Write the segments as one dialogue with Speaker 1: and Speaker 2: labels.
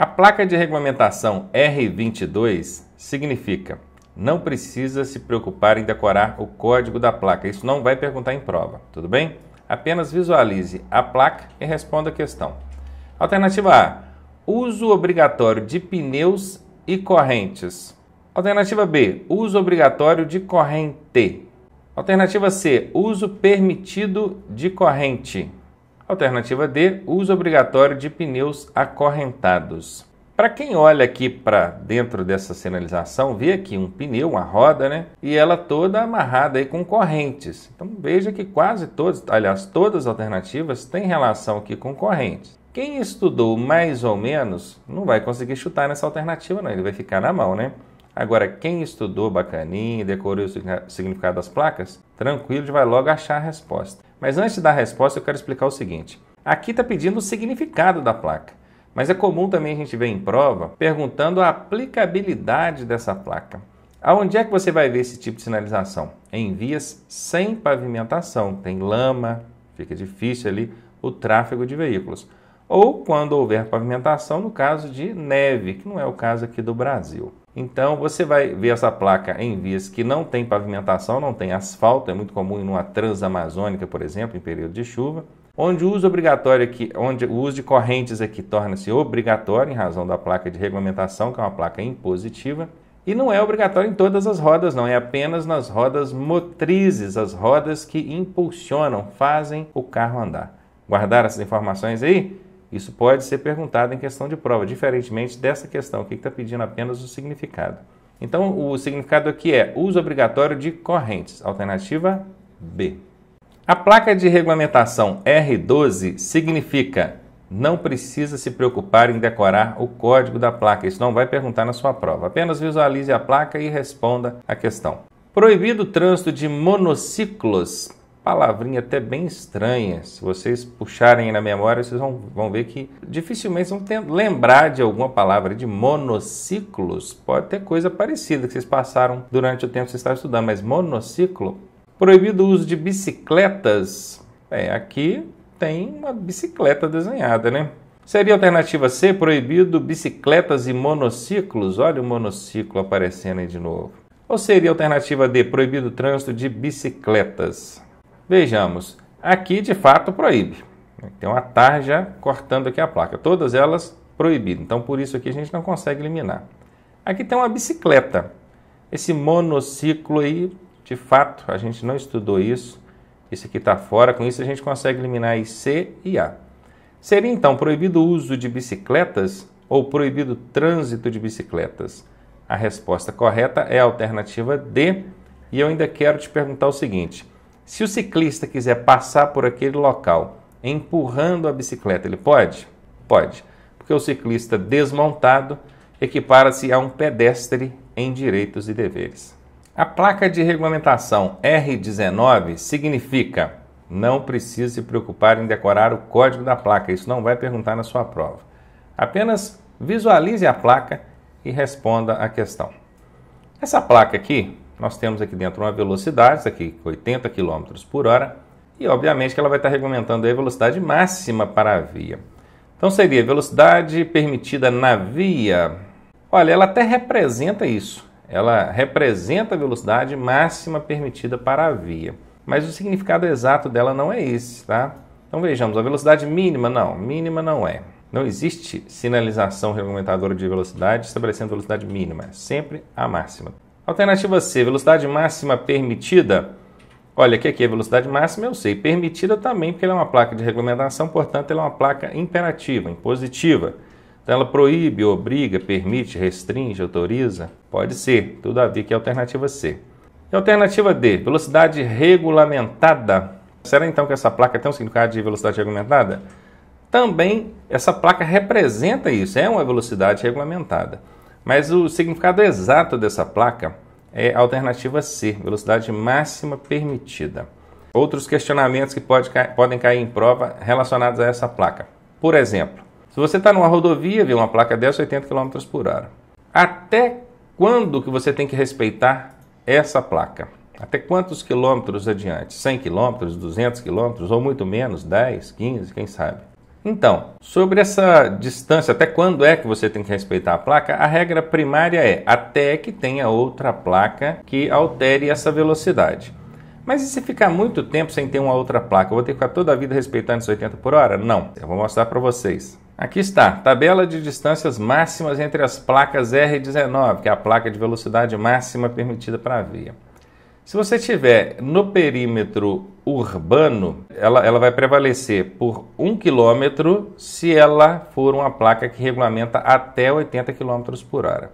Speaker 1: A placa de regulamentação R22 significa não precisa se preocupar em decorar o código da placa, isso não vai perguntar em prova, tudo bem? Apenas visualize a placa e responda a questão. Alternativa A: uso obrigatório de pneus e correntes. Alternativa B: uso obrigatório de corrente. Alternativa C: uso permitido de corrente. Alternativa D, uso obrigatório de pneus acorrentados. Para quem olha aqui para dentro dessa sinalização, vê aqui um pneu, uma roda, né? E ela toda amarrada aí com correntes. Então veja que quase todas, aliás, todas as alternativas têm relação aqui com correntes. Quem estudou mais ou menos não vai conseguir chutar nessa alternativa, não. Ele vai ficar na mão, né? Agora, quem estudou bacaninha, decorou o significado das placas, Tranquilo, a vai logo achar a resposta. Mas antes da resposta, eu quero explicar o seguinte. Aqui está pedindo o significado da placa. Mas é comum também a gente ver em prova perguntando a aplicabilidade dessa placa. Aonde é que você vai ver esse tipo de sinalização? Em vias sem pavimentação, tem lama, fica difícil ali o tráfego de veículos. Ou quando houver pavimentação, no caso de neve, que não é o caso aqui do Brasil. Então você vai ver essa placa em vias que não tem pavimentação, não tem asfalto, é muito comum em uma transamazônica, por exemplo, em período de chuva, onde o uso obrigatório aqui, é onde o uso de correntes aqui é torna-se obrigatório em razão da placa de regulamentação, que é uma placa impositiva, e não é obrigatório em todas as rodas, não, é apenas nas rodas motrizes, as rodas que impulsionam, fazem o carro andar. Guardar essas informações aí? Isso pode ser perguntado em questão de prova, diferentemente dessa questão que está pedindo apenas o significado. Então, o significado aqui é uso obrigatório de correntes, alternativa B. A placa de regulamentação R12 significa não precisa se preocupar em decorar o código da placa, isso não vai perguntar na sua prova. Apenas visualize a placa e responda a questão. Proibido o trânsito de monociclos palavrinha até bem estranha. Se vocês puxarem na memória, vocês vão, vão ver que dificilmente vão ter, lembrar de alguma palavra de monociclos. Pode ter coisa parecida que vocês passaram durante o tempo que vocês estavam estudando, mas monociclo. Proibido o uso de bicicletas. É, aqui tem uma bicicleta desenhada, né? Seria a alternativa C, proibido bicicletas e monociclos. Olha o monociclo aparecendo aí de novo. Ou seria a alternativa D, proibido o trânsito de bicicletas? Vejamos, aqui de fato proíbe. Tem uma tarja cortando aqui a placa. Todas elas proibidas. Então, por isso aqui a gente não consegue eliminar. Aqui tem uma bicicleta. Esse monociclo aí, de fato, a gente não estudou isso. esse aqui está fora. Com isso, a gente consegue eliminar aí C e A. Seria, então, proibido o uso de bicicletas ou proibido o trânsito de bicicletas? A resposta correta é a alternativa D. E eu ainda quero te perguntar o seguinte... Se o ciclista quiser passar por aquele local empurrando a bicicleta, ele pode? Pode, porque o ciclista desmontado equipara-se a um pedestre em direitos e deveres. A placa de regulamentação R19 significa não precisa se preocupar em decorar o código da placa, isso não vai perguntar na sua prova. Apenas visualize a placa e responda a questão. Essa placa aqui nós temos aqui dentro uma velocidade, aqui 80 km por hora, e obviamente que ela vai estar regulamentando a velocidade máxima para a via. Então seria velocidade permitida na via. Olha, ela até representa isso. Ela representa a velocidade máxima permitida para a via. Mas o significado exato dela não é esse, tá? Então vejamos, a velocidade mínima não, mínima não é. Não existe sinalização regulamentadora de velocidade estabelecendo velocidade mínima, é sempre a máxima. Alternativa C, velocidade máxima permitida. Olha, que aqui é velocidade máxima, eu sei. Permitida também, porque ela é uma placa de regulamentação, portanto, ela é uma placa imperativa, impositiva. Então, ela proíbe, obriga, permite, restringe, autoriza. Pode ser, tudo a ver que é alternativa C. E alternativa D, velocidade regulamentada. Será então que essa placa tem um significado de velocidade regulamentada? Também essa placa representa isso, é uma velocidade regulamentada. Mas o significado exato dessa placa é a alternativa C, velocidade máxima permitida. Outros questionamentos que pode, podem cair em prova relacionados a essa placa. Por exemplo, se você está numa rodovia e vê uma placa dessa 80 km por hora, até quando que você tem que respeitar essa placa? Até quantos quilômetros adiante? 100 km, 200 km ou muito menos, 10, 15, quem sabe? Então, sobre essa distância, até quando é que você tem que respeitar a placa? A regra primária é até que tenha outra placa que altere essa velocidade. Mas e se ficar muito tempo sem ter uma outra placa? Eu vou ter que ficar toda a vida respeitando os 80 por hora? Não, eu vou mostrar para vocês. Aqui está, tabela de distâncias máximas entre as placas R19, que é a placa de velocidade máxima permitida para a via. Se você tiver no perímetro urbano, ela, ela vai prevalecer por 1 quilômetro, se ela for uma placa que regulamenta até 80 km por hora.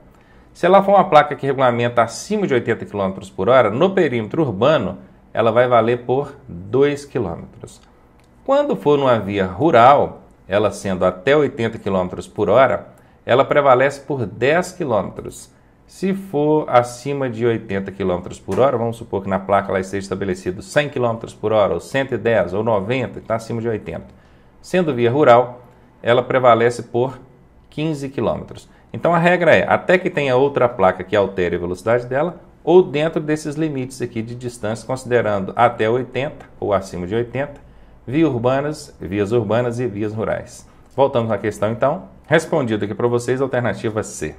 Speaker 1: Se ela for uma placa que regulamenta acima de 80 km por hora, no perímetro urbano, ela vai valer por 2 km. Quando for numa via rural, ela sendo até 80 km por hora, ela prevalece por 10 quilômetros. Se for acima de 80 km por hora, vamos supor que na placa lá esteja estabelecido 100 km por hora, ou 110, ou 90, está acima de 80. Sendo via rural, ela prevalece por 15 km. Então a regra é, até que tenha outra placa que altere a velocidade dela, ou dentro desses limites aqui de distância, considerando até 80 ou acima de 80, via urbanas, vias urbanas e vias rurais. Voltamos à questão então. Respondido aqui para vocês, alternativa C.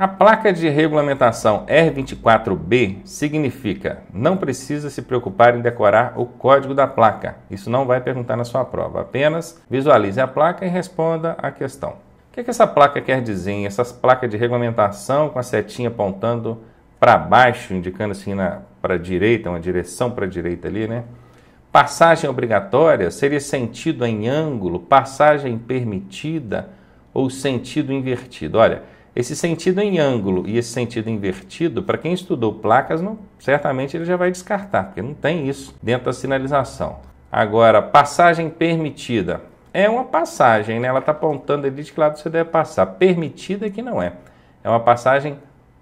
Speaker 1: A placa de regulamentação R24B significa não precisa se preocupar em decorar o código da placa. Isso não vai perguntar na sua prova. Apenas visualize a placa e responda a questão. O que, é que essa placa quer dizer? Hein? Essas placas de regulamentação com a setinha apontando para baixo, indicando assim para a direita, uma direção para a direita ali, né? Passagem obrigatória seria sentido em ângulo, passagem permitida ou sentido invertido. Olha, esse sentido em ângulo e esse sentido invertido, para quem estudou placas, não, certamente ele já vai descartar, porque não tem isso dentro da sinalização. Agora, passagem permitida. É uma passagem, né? ela está apontando ali de que lado você deve passar. Permitida que não é. É uma passagem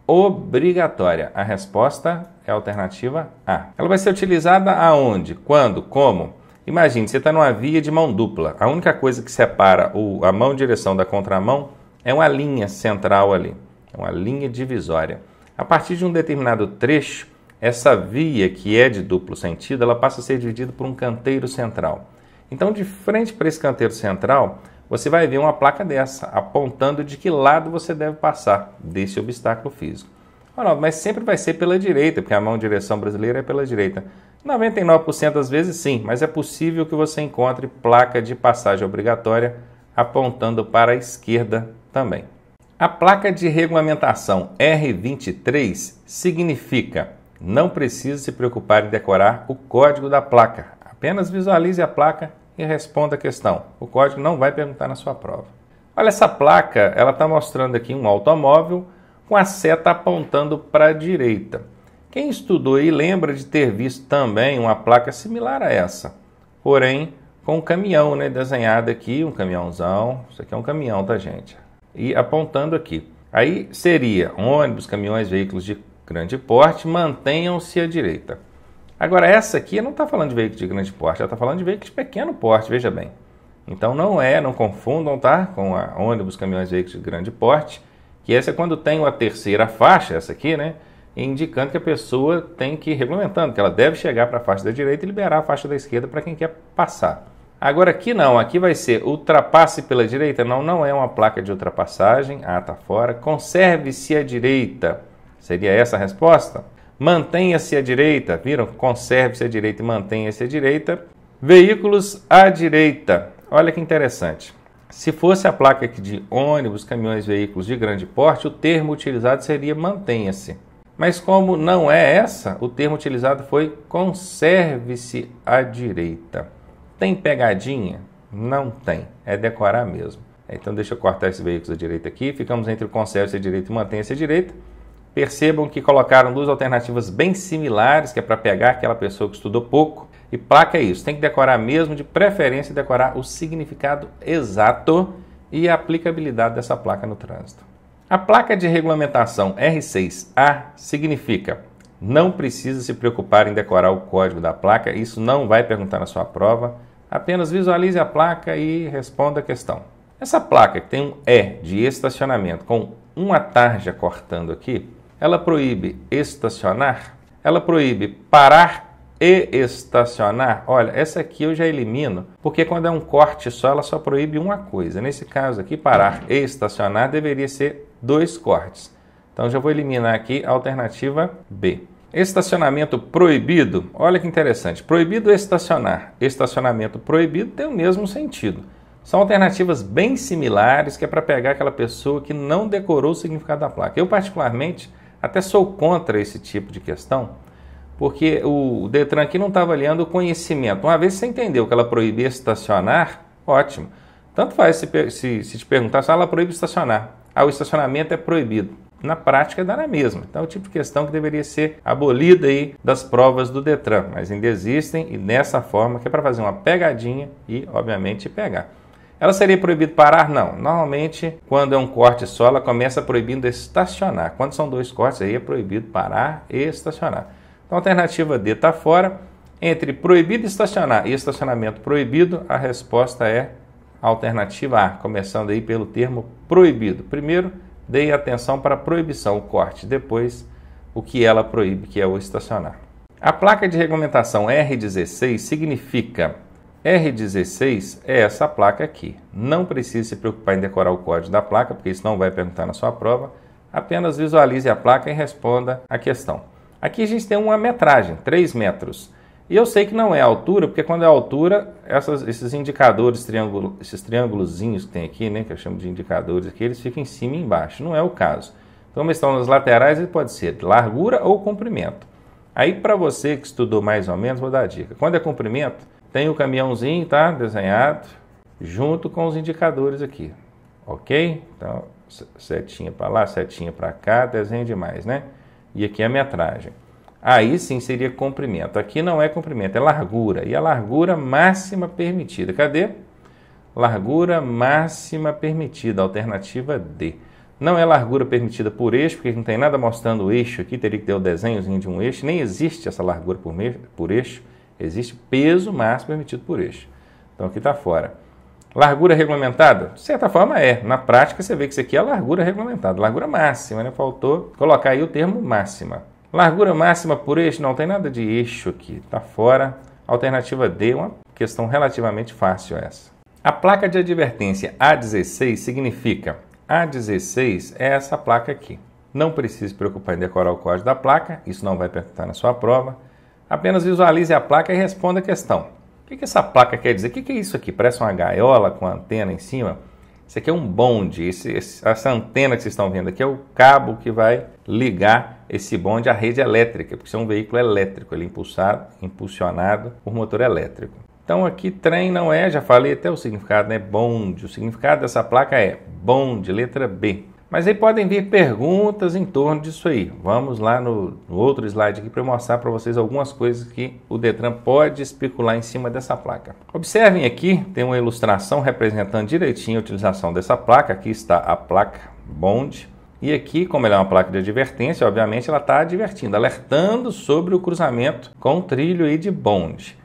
Speaker 1: obrigatória. A resposta é a alternativa A. Ela vai ser utilizada aonde? Quando? Como? Imagine, você está numa via de mão dupla. A única coisa que separa o, a mão direção da contramão é uma linha central ali, é uma linha divisória. A partir de um determinado trecho, essa via que é de duplo sentido, ela passa a ser dividida por um canteiro central. Então, de frente para esse canteiro central, você vai ver uma placa dessa, apontando de que lado você deve passar desse obstáculo físico. Ronaldo, mas sempre vai ser pela direita, porque a mão de direção brasileira é pela direita. 99% das vezes sim, mas é possível que você encontre placa de passagem obrigatória apontando para a esquerda também. A placa de regulamentação R23 significa não precisa se preocupar em decorar o código da placa. Apenas visualize a placa e responda a questão. O código não vai perguntar na sua prova. Olha essa placa, ela está mostrando aqui um automóvel com a seta apontando para a direita. Quem estudou e lembra de ter visto também uma placa similar a essa, porém com um caminhão, né, desenhado aqui, um caminhãozão. Isso aqui é um caminhão, tá gente? e apontando aqui. Aí seria ônibus, caminhões, veículos de grande porte, mantenham-se à direita. Agora, essa aqui não está falando de veículo de grande porte, ela está falando de veículo de pequeno porte, veja bem. Então não é, não confundam, tá? Com ônibus, caminhões, veículos de grande porte, que essa é quando tem a terceira faixa, essa aqui, né? Indicando que a pessoa tem que ir regulamentando, que ela deve chegar para a faixa da direita e liberar a faixa da esquerda para quem quer passar. Agora aqui não, aqui vai ser ultrapasse pela direita. Não, não é uma placa de ultrapassagem. Ah, tá fora. Conserve-se à direita. Seria essa a resposta? Mantenha-se à direita. Viram? Conserve-se à direita e mantenha-se à direita. Veículos à direita. Olha que interessante. Se fosse a placa aqui de ônibus, caminhões, veículos de grande porte, o termo utilizado seria mantenha-se. Mas como não é essa, o termo utilizado foi conserve-se à direita. Tem pegadinha? Não tem, é decorar mesmo. Então deixa eu cortar esse veículo da direita aqui, ficamos entre o conserva e direita e mantenha-se direita. Percebam que colocaram duas alternativas bem similares, que é para pegar aquela pessoa que estudou pouco. E placa é isso, tem que decorar mesmo, de preferência decorar o significado exato e a aplicabilidade dessa placa no trânsito. A placa de regulamentação R6A significa não precisa se preocupar em decorar o código da placa, isso não vai perguntar na sua prova Apenas visualize a placa e responda a questão. Essa placa que tem um E de estacionamento com uma tarja cortando aqui, ela proíbe estacionar, ela proíbe parar e estacionar. Olha, essa aqui eu já elimino, porque quando é um corte só, ela só proíbe uma coisa. Nesse caso aqui, parar e estacionar deveria ser dois cortes. Então já vou eliminar aqui a alternativa B. Estacionamento proibido. Olha que interessante. Proibido estacionar. Estacionamento proibido tem o mesmo sentido. São alternativas bem similares que é para pegar aquela pessoa que não decorou o significado da placa. Eu, particularmente, até sou contra esse tipo de questão, porque o Detran aqui não está avaliando o conhecimento. Uma vez você entendeu que ela proíbe estacionar, ótimo. Tanto faz se, se, se te perguntar se ela proíbe estacionar. Ah, o estacionamento é proibido na prática dá na mesma. Então, é o tipo de questão que deveria ser abolida aí das provas do Detran, mas ainda existem e nessa forma que é para fazer uma pegadinha e, obviamente, pegar. Ela seria proibida parar? Não. Normalmente, quando é um corte só, ela começa proibindo estacionar. Quando são dois cortes, aí é proibido parar e estacionar. Então, a alternativa D está fora. Entre proibido estacionar e estacionamento proibido, a resposta é alternativa A, começando aí pelo termo proibido. Primeiro, Dei atenção para a proibição, o corte, depois o que ela proíbe, que é o estacionar. A placa de regulamentação R16 significa R16 é essa placa aqui. Não precisa se preocupar em decorar o código da placa, porque isso não vai perguntar na sua prova. Apenas visualize a placa e responda a questão. Aqui a gente tem uma metragem, 3 metros. E eu sei que não é altura, porque quando é altura, essas, esses indicadores, triângulo, esses triângulozinhos que tem aqui, né, que eu chamo de indicadores aqui, eles ficam em cima e embaixo. Não é o caso. Então, como estão nas laterais, ele pode ser largura ou comprimento. Aí, para você que estudou mais ou menos, vou dar a dica. Quando é comprimento, tem o caminhãozinho, tá? Desenhado, junto com os indicadores aqui, ok? Então, setinha para lá, setinha para cá, desenho demais, né? E aqui é a metragem aí sim seria comprimento. Aqui não é comprimento, é largura. E a largura máxima permitida. Cadê? Largura máxima permitida, alternativa D. Não é largura permitida por eixo, porque não tem nada mostrando o eixo aqui, teria que ter o desenhozinho de um eixo, nem existe essa largura por, por eixo, existe peso máximo permitido por eixo. Então aqui está fora. Largura regulamentada? De certa forma é. Na prática você vê que isso aqui é largura regulamentada, largura máxima, né? Faltou colocar aí o termo máxima. Largura máxima por eixo, não tem nada de eixo aqui, está fora. Alternativa D, uma questão relativamente fácil essa. A placa de advertência A16 significa A16 é essa placa aqui. Não precisa se preocupar em decorar o código da placa, isso não vai perguntar na sua prova. Apenas visualize a placa e responda a questão. O que, que essa placa quer dizer? O que, que é isso aqui? Parece uma gaiola com antena em cima? Isso aqui é um bonde. Esse, essa antena que vocês estão vendo aqui é o cabo que vai ligar esse bonde à rede elétrica, porque isso é um veículo elétrico, ele é impulsado, impulsionado por motor elétrico. Então aqui trem não é, já falei até o significado, né? Bonde. O significado dessa placa é bonde, letra B. Mas aí podem vir perguntas em torno disso aí. Vamos lá no, no outro slide aqui para mostrar para vocês algumas coisas que o Detran pode especular em cima dessa placa. Observem aqui, tem uma ilustração representando direitinho a utilização dessa placa. Aqui está a placa Bond. E aqui, como ela é uma placa de advertência, obviamente ela está advertindo, alertando sobre o cruzamento com o trilho aí de bonde.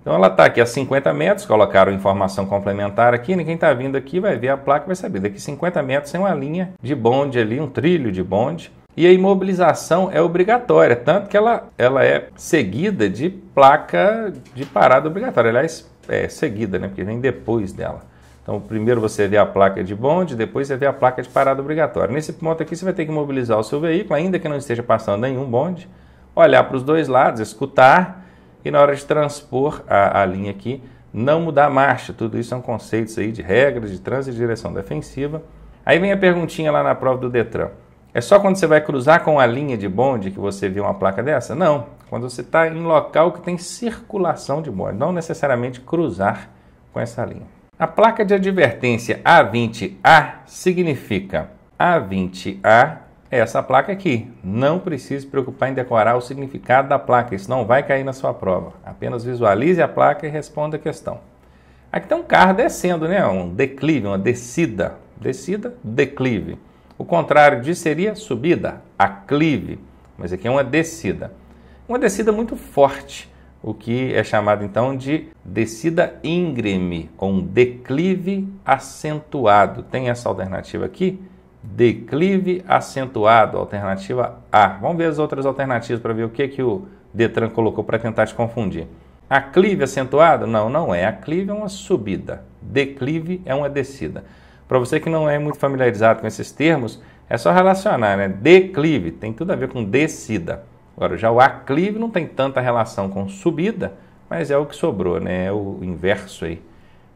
Speaker 1: Então ela está aqui a 50 metros, colocaram informação complementar aqui, ninguém está vindo aqui, vai ver a placa e vai saber. Daqui 50 metros tem uma linha de bonde ali, um trilho de bonde. E a imobilização é obrigatória, tanto que ela, ela é seguida de placa de parada obrigatória. Aliás, é seguida, né? Porque vem depois dela. Então, primeiro você vê a placa de bonde, depois você vê a placa de parada obrigatória. Nesse ponto aqui, você vai ter que imobilizar o seu veículo, ainda que não esteja passando nenhum bonde, olhar para os dois lados, escutar e na hora de transpor a, a linha aqui, não mudar a marcha. Tudo isso são é conceitos aí de regras de trânsito e direção defensiva. Aí vem a perguntinha lá na prova do Detran. É só quando você vai cruzar com a linha de bonde que você vê uma placa dessa? Não. Quando você está em local que tem circulação de bonde, não necessariamente cruzar com essa linha. A placa de advertência A20A significa A20A é essa placa aqui. Não precise se preocupar em decorar o significado da placa, isso não vai cair na sua prova. Apenas visualize a placa e responda a questão. Aqui tem um carro descendo, né? Um declive, uma descida. Descida, declive. O contrário disso seria subida, aclive. Mas aqui é uma descida. Uma descida muito forte, o que é chamado então de descida íngreme ou um declive acentuado. Tem essa alternativa aqui? declive acentuado, alternativa A. Vamos ver as outras alternativas para ver o que, que o Detran colocou para tentar te confundir. Aclive acentuado? Não, não é. Aclive é uma subida, declive é uma descida. Para você que não é muito familiarizado com esses termos, é só relacionar, né? Declive tem tudo a ver com descida. Agora, já o aclive não tem tanta relação com subida, mas é o que sobrou, né? É o inverso aí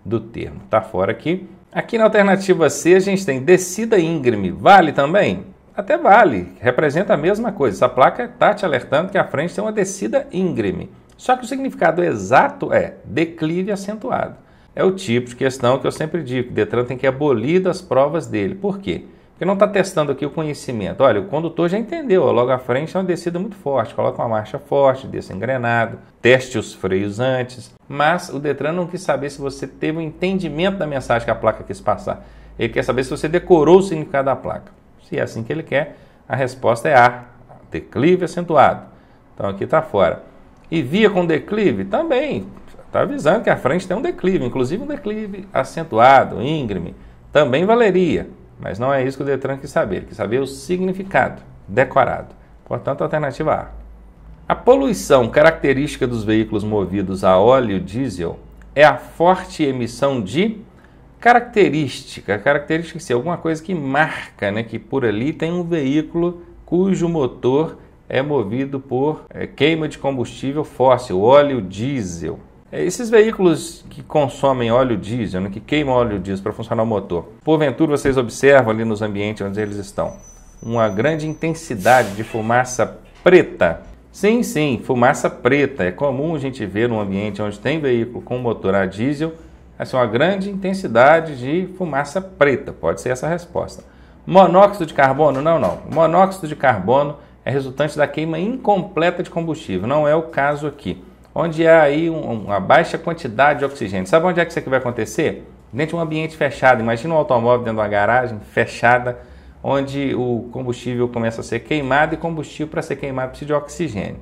Speaker 1: do termo. Tá fora aqui. Aqui na alternativa C a gente tem descida íngreme. Vale também? Até vale, representa a mesma coisa. Essa placa está te alertando que a frente tem uma descida íngreme. Só que o significado exato é declive acentuado. É o tipo de questão que eu sempre digo, o Detran tem que abolir das provas dele. Por quê? que não está testando aqui o conhecimento. Olha, o condutor já entendeu, logo à frente é uma descida muito forte, coloca uma marcha forte, desça engrenado, teste os freios antes. Mas o Detran não quis saber se você teve o um entendimento da mensagem que a placa quis passar. Ele quer saber se você decorou o significado da placa. Se é assim que ele quer, a resposta é A, declive acentuado. Então aqui está fora. E via com declive também. Está avisando que a frente tem um declive, inclusive um declive acentuado, íngreme. Também valeria. Mas não é isso que o Detran quis saber, quis saber o significado decorado. Portanto, alternativa A. A poluição característica dos veículos movidos a óleo diesel é a forte emissão de característica. Característica é alguma coisa que marca, né, que por ali tem um veículo cujo motor é movido por é, queima de combustível fóssil, óleo diesel. É, esses veículos que consomem óleo diesel, né, que queimam óleo diesel para funcionar o motor, porventura vocês observam ali nos ambientes onde eles estão uma grande intensidade de fumaça preta. Sim, sim, fumaça preta. É comum a gente ver num ambiente onde tem veículo com motor a diesel assim, uma grande intensidade de fumaça preta. Pode ser essa a resposta. Monóxido de carbono? Não, não. Monóxido de carbono é resultante da queima incompleta de combustível. Não é o caso aqui onde há aí uma baixa quantidade de oxigênio. Sabe onde é que isso aqui vai acontecer? Dentro de um ambiente fechado. Imagina um automóvel dentro de uma garagem fechada, onde o combustível começa a ser queimado e combustível para ser queimado precisa de oxigênio.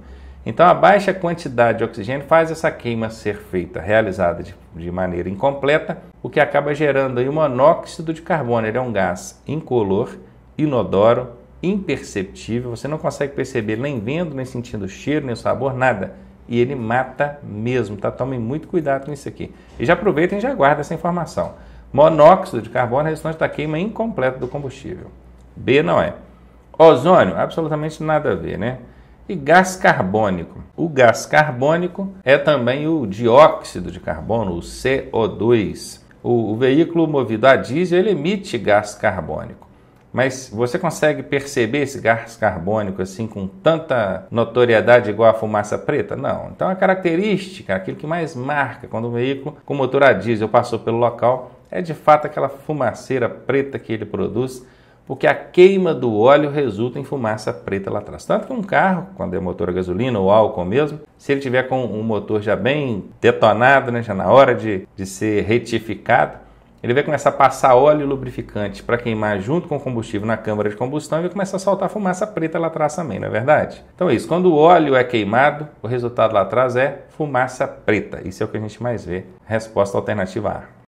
Speaker 1: Então, a baixa quantidade de oxigênio faz essa queima ser feita, realizada de, de maneira incompleta, o que acaba gerando aí um monóxido de carbono. Ele é um gás incolor, inodoro, imperceptível, você não consegue perceber nem vendo, nem sentindo o cheiro, nem o sabor, nada e ele mata mesmo, tá? Tomem muito cuidado com isso aqui. E já aproveitem e já guardem essa informação. Monóxido de carbono é resultante da queima é incompleta do combustível. B não é. Ozônio, absolutamente nada a ver, né? E gás carbônico. O gás carbônico é também o dióxido de carbono, o CO2. O, o veículo movido a diesel ele emite gás carbônico. Mas você consegue perceber esse gás carbônico assim com tanta notoriedade igual a fumaça preta? Não. Então a característica, aquilo que mais marca quando o veículo com motor a diesel passou pelo local, é de fato aquela fumaceira preta que ele produz, porque a queima do óleo resulta em fumaça preta lá atrás. Tanto que um carro, quando é motor a gasolina ou álcool mesmo, se ele tiver com um motor já bem detonado, né, já na hora de, de ser retificado, ele vai começar a passar óleo lubrificante para queimar junto com o combustível na câmara de combustão e vai começar a soltar fumaça preta lá atrás também, não é verdade? Então é isso. Quando o óleo é queimado, o resultado lá atrás é fumaça preta. Isso é o que a gente mais vê. Resposta alternativa A.